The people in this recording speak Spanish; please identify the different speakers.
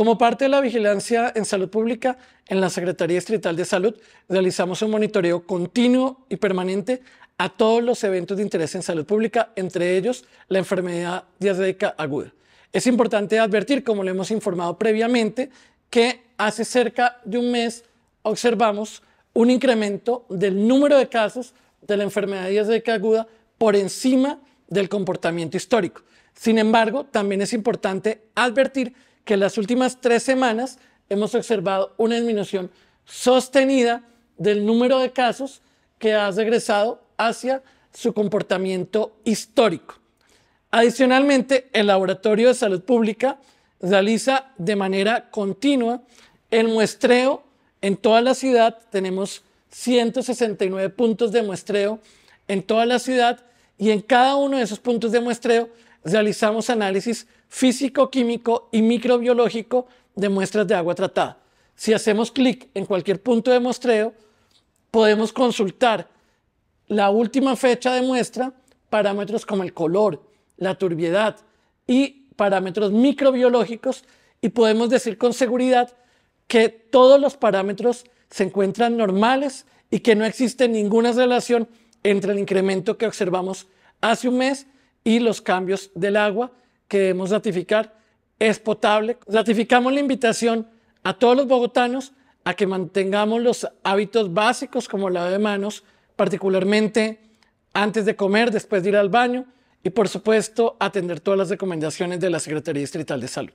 Speaker 1: Como parte de la vigilancia en salud pública, en la Secretaría Distrital de Salud realizamos un monitoreo continuo y permanente a todos los eventos de interés en salud pública, entre ellos la enfermedad diarreica aguda. Es importante advertir, como lo hemos informado previamente, que hace cerca de un mes observamos un incremento del número de casos de la enfermedad diarreica aguda por encima del comportamiento histórico. Sin embargo, también es importante advertir que las últimas tres semanas hemos observado una disminución sostenida del número de casos que ha regresado hacia su comportamiento histórico. Adicionalmente, el Laboratorio de Salud Pública realiza de manera continua el muestreo en toda la ciudad. Tenemos 169 puntos de muestreo en toda la ciudad y en cada uno de esos puntos de muestreo realizamos análisis físico-químico y microbiológico de muestras de agua tratada. Si hacemos clic en cualquier punto de muestreo, podemos consultar la última fecha de muestra, parámetros como el color, la turbiedad y parámetros microbiológicos y podemos decir con seguridad que todos los parámetros se encuentran normales y que no existe ninguna relación entre el incremento que observamos hace un mes y los cambios del agua que debemos ratificar es potable. Ratificamos la invitación a todos los bogotanos a que mantengamos los hábitos básicos como el de manos, particularmente antes de comer, después de ir al baño y por supuesto atender todas las recomendaciones de la Secretaría Distrital de Salud.